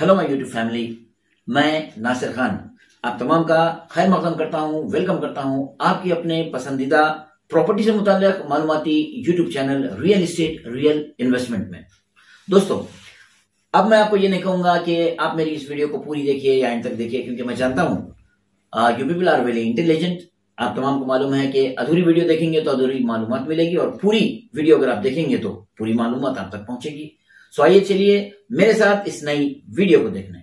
hello my YouTube family मैं नासिर खान आप तमाम का खैर मकदम करता हूँ वेलकम करता हूं आपकी अपने पसंदीदा प्रॉपर्टी से मुताल मालूमती YouTube channel real estate real investment में दोस्तों अब मैं आपको ये नहीं कहूंगा कि आप मेरी इस वीडियो को पूरी देखिए या एंड तक देखिए क्योंकि मैं जानता हूं you people are very intelligent आप तमाम को मालूम है कि अधूरी वीडियो देखेंगे तो अधूरी मालूम मिलेगी और पूरी वीडियो अगर आप देखेंगे तो पूरी मालूम आप तक पहुंचेगी सो आइए चलिए मेरे साथ इस नई वीडियो को देखने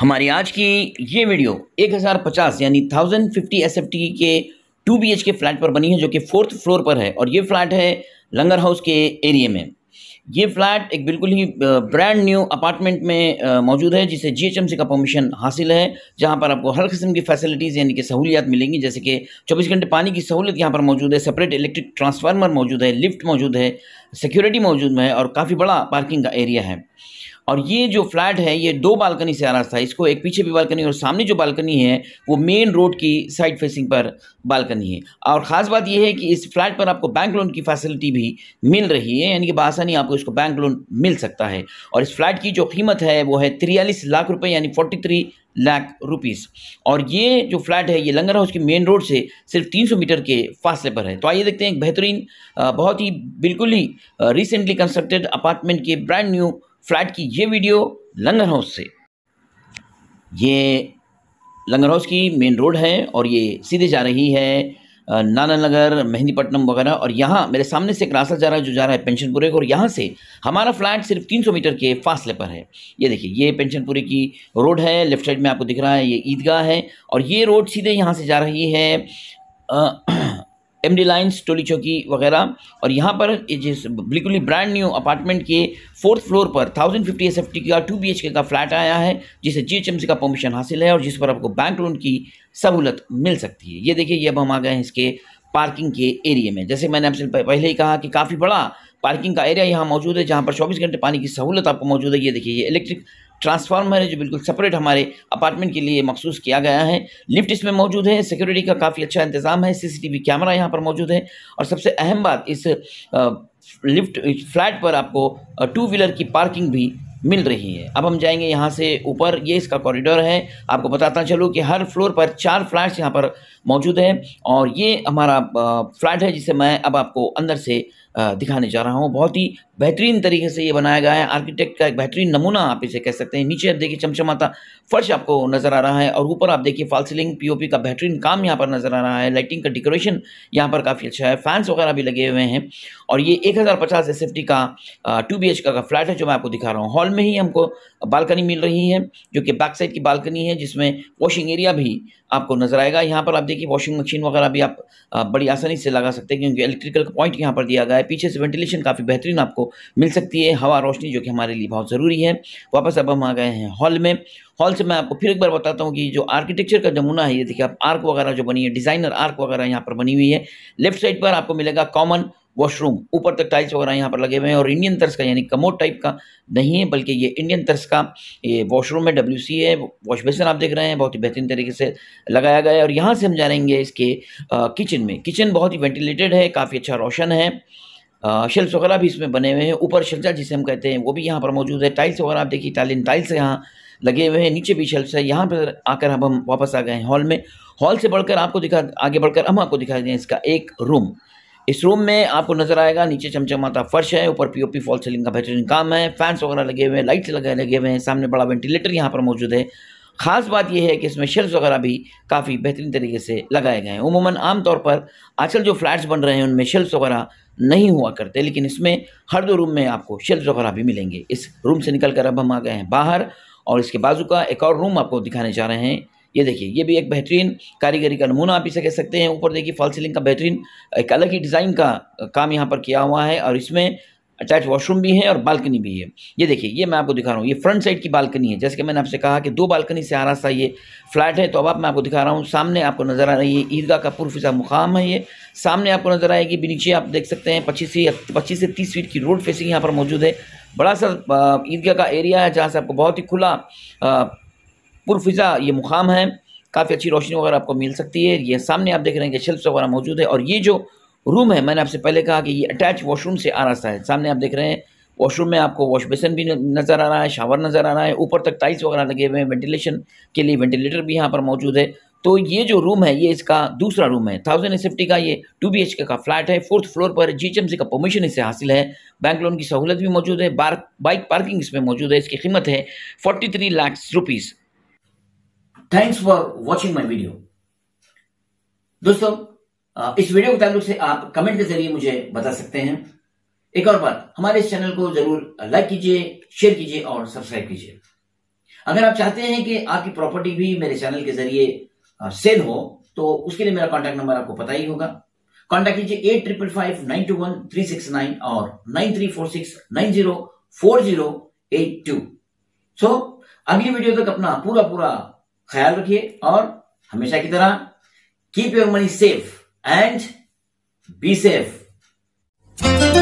हमारी आज की ये वीडियो 1050 यानी 1050 एसएफटी के 2 बीएचके फ्लैट पर बनी है जो कि फोर्थ फ्लोर पर है और ये फ्लैट है लंगर हाउस के एरिया में ये फ्लैट एक बिल्कुल ही ब्रांड न्यू अपार्टमेंट में मौजूद है जिसे जीएचएमसी का परमिशन हासिल है जहां पर आपको हर किस्म की फैसिलिटीज़ यानी कि सहूलियात मिलेंगी जैसे कि 24 घंटे पानी की सहूलियत यहां पर मौजूद है सेपरेट इलेक्ट्रिक ट्रांसफार्मर मौजूद है लिफ्ट मौजूद है सिक्योरिटी मौजूद है और काफ़ी बड़ा पार्किंग का एरिया है और ये जो फ्लैट है ये दो बालकनी से आ रहा था इसको एक पीछे भी बालकनी और सामने जो बालकनी है वो मेन रोड की साइड फेसिंग पर बालकनी है और ख़ास बात यह है कि इस फ्लैट पर आपको बैंक लोन की फैसिलिटी भी मिल रही है यानी कि बासानी आपको इसको बैंक लोन मिल सकता है और इस फ्लैट की जो कीमत है वो है तिरयालीस लाख रुपये यानी फोर्टी थ्री लाख रुपीस और ये जो फ्लैट है ये लंगर हाउस के मेन रोड से सिर्फ 300 मीटर के फासले पर है तो आइए देखते हैं एक बेहतरीन बहुत ही बिल्कुल ही रिसेंटली कंस्ट्रक्टेड अपार्टमेंट के ब्रांड न्यू फ्लैट की ये वीडियो लंगर हाउस से ये लंगर हाउस की मेन रोड है और ये सीधे जा रही है नाना नगर मेहंदीपट्टनम वगैरह और यहाँ मेरे सामने से एक रास्ता जा रहा है जो जा रहा है पेंशनपुरे को और यहाँ से हमारा फ्लैट सिर्फ 300 मीटर के फासले पर है ये देखिए ये पेंशनपुरे की रोड है लेफ्ट साइड में आपको दिख रहा है ये ईदगाह है और ये रोड सीधे यहाँ से जा रही है एम डी लाइन्स टोली चौकी वगैरह और यहाँ पर जिस बिल्कुल ही ब्रांड न्यू अपार्टमेंट के फोर्थ फ्लोर पर thousand fifty S F T का टू बी एच के का फ्लैट आया है जिसे जी एच एम सी का परमिशन हासिल है और जिस पर आपको बैंक लोन की सहूलत मिल सकती है ये देखिए ये अब हम आ गए हैं इसके पार्किंग के एरिए में जैसे मैंने आपसे पहले ही कहा कि काफ़ी बड़ा पार्किंग का एरिया यहाँ मौजूद है जहाँ पर चौबीस घंटे पानी की सहूलत आपको मौजूद है ये देखिए ये इलेक्ट्रिक ट्रांसफार्मर है जो बिल्कुल सेपरेट हमारे अपार्टमेंट के लिए मखसूस किया गया है लिफ्ट इसमें मौजूद है सिक्योरिटी का काफ़ी अच्छा इंतजाम है सीसीटीवी कैमरा यहाँ पर मौजूद है और सबसे अहम बात इस लिफ्ट फ्लैट पर आपको टू व्हीलर की पार्किंग भी मिल रही है अब हम जाएंगे यहाँ से ऊपर ये इसका कॉरिडोर है आपको बताता चलूँ कि हर फ्लोर पर चार फ्लैट्स यहाँ पर मौजूद है और ये हमारा फ्लैट है जिसे मैं अब आपको अंदर से दिखाने जा रहा हूँ बहुत ही बेहतरीन तरीके से ये बनाया गया है आर्किटेक्ट का एक बेहतरीन नमूना आप इसे कह सकते हैं नीचे आप देखिए चमचमाता फर्श आपको नज़र आ रहा है और ऊपर आप देखिए फॉल सीलिंग पी का बेहतरीन काम यहाँ पर नज़र आ रहा है लाइटिंग का डेकोरेशन यहाँ पर काफ़ी अच्छा है फैंस वगैरह भी लगे हुए हैं और ये एक हज़ार पचास एस एफ टी का टू बी एच का फ्लैट है जो मैं आपको दिखा रहा हूँ हॉल में ही हमको बालकनी मिल रही है जो कि बैक साइड की बालकनी है जिसमें वॉशिंग एरिया भी आपको नज़र आएगा यहाँ पर आप देखिए वॉशिंग मशीन वगैरह भी आप बड़ी आसानी से लगा सकते हैं क्योंकि इलेक्ट्रिकल पॉइंट यहाँ पर दिया गया है पीछे से वेंटिलेशन काफ़ी बेहतरीन आपको मिल सकती है हवा रोशनी जो कि हमारे लिए बहुत ज़रूरी है वापस अब हम आ गए हैं हॉल में हॉल से मैं आपको फिर एक बार बताता हूँ कि जो आर्किटेक्चर का नमूना है ये देखिए आप आर्क वगैरह जो बनी है डिज़ाइनर आर्क वगैरह यहाँ पर बनी हुई है लेफ्ट साइड पर आपको मिलेगा कॉमन वॉशरूम ऊपर तक टाइल्स वगैरह यहाँ पर लगे हुए हैं और इंडियन तर्स का यानी कमोड टाइप का नहीं है बल्कि ये इंडियन तर्स का ये वॉशरूम है डब्ल्यू सी है वॉश बेसन आप देख रहे हैं बहुत ही बेहतरीन तरीके से लगाया गया है और यहाँ से हम जाएंगे इसके किचन में किचन बहुत ही वेंटिलेटेड है काफ़ी अच्छा रोशन है शेल्स वगैरह भी इसमें बने हुए हैं ऊपर शल्जा जिसे हम कहते हैं वो भी यहाँ पर मौजूद है टाइल्स वगैरह आप देखिए इटालियन टाइल्स यहाँ लगे हुए हैं नीचे भी शेल्फ है यहाँ पर आकर अब हम वापस आ गए हैं हॉल में हॉल से बढ़कर आपको दिखा आगे बढ़कर हम आपको दिखा दें इसका एक रूम इस रूम में आपको नजर आएगा नीचे चमचमाता फर्श है ऊपर पीओपी फॉल सीलिंग का बेहतरीन काम है फैंस वगैरह लगे हुए हैं लाइट्स लगे लगे हुए हैं सामने बड़ा वेंटिलेटर यहाँ पर मौजूद है खास बात यह है कि इसमें शेल्फ वगैरह भी काफ़ी बेहतरीन तरीके से लगाए गए हैं उमूमन आमतौर पर आजकल जो फ्लैट्स बन रहे हैं उनमें शेल्फ वगैरह नहीं हुआ करते लेकिन इसमें हर दो रूम में आपको शेल्फ वगैरह भी मिलेंगे इस रूम से निकल कर अब हम आ गए हैं बाहर और इसके बाजू का एक और रूम आपको दिखाने जा रहे हैं ये देखिए ये भी एक बेहतरीन कारीगरी का नमूना आप इसे कह सकते हैं ऊपर देखिए फॉल सीलिंग का बेहतरीन एक अलग ही डिज़ाइन का काम यहाँ पर किया हुआ है और इसमें अटैच वॉशरूम भी है और बालकनी भी है ये देखिए ये मैं आपको दिखा रहा हूँ ये फ्रंट साइड की बालकनी है जैसे कि मैंने आपसे कहा कि दो बालकनी से आ रहा सा ये फ्लैट है तो अब आप मैं आपको दिखा रहा हूँ सामने आपको नज़र आ रही है ईदगाह का पुरफिजा मुकाम है ये सामने आपको नज़र आएगी भी नीचे आप देख सकते हैं पच्चीस से पच्चीस से तीस फीट की रोड फेसिंग यहाँ पर मौजूद है बड़ा सा ईदगाह का एरिया है जहाँ से आपको बहुत ही खुला पुरफिज़ा ये मुकाम है काफ़ी अच्छी रोशनी वगैरह आपको मिल सकती है ये सामने आप देख रहे हैं कि शेल्फ वगैरह मौजूद है और ये जो रूम है मैंने आपसे पहले कहा कि ये अटैच वॉशरूम से आ रहा है सामने आप देख रहे हैं वॉशरूम में आपको वॉश बेसन भी नज़र आ रहा है शावर नज़र आ रहा है ऊपर तक टाइल्स वगैरह लगे हुए हैं वेंटिलेशन के लिए वेंटिलेटर भी यहाँ पर मौजूद है तो ये जो रूम है ये इसका दूसरा रूम है थाउजेंड सेफ्टी का ये टू बी एच का फ्लैट है फोर्थ फ्लोर पर जी एच एम सी का परमिशन इसे हासिल है बैंक लोन की सहूलत भी मौजूद है बाइक पार्किंग इसमें मौजूद है इसकी कीमत है forty three lakh rupees thanks for watching my video दोस्तों इस वीडियो के ताल्लुक से आप कमेंट के जरिए मुझे बता सकते हैं एक और बात हमारे इस चैनल को जरूर लाइक कीजिए शेयर कीजिए और सब्सक्राइब कीजिए अगर आप चाहते हैं कि आपकी प्रॉपर्टी भी मेरे चैनल के जरिए सेल हो तो उसके लिए मेरा कॉन्टैक्ट नंबर आपको पता ही होगा कॉन्टैक्ट कीजिए eight triple five nine two one three six nine और nine three four six nine zero four zero eight two so अगली वीडियो तक अपना पूरा पूरा ख्याल रखिए और हमेशा की तरह keep your money safe and be safe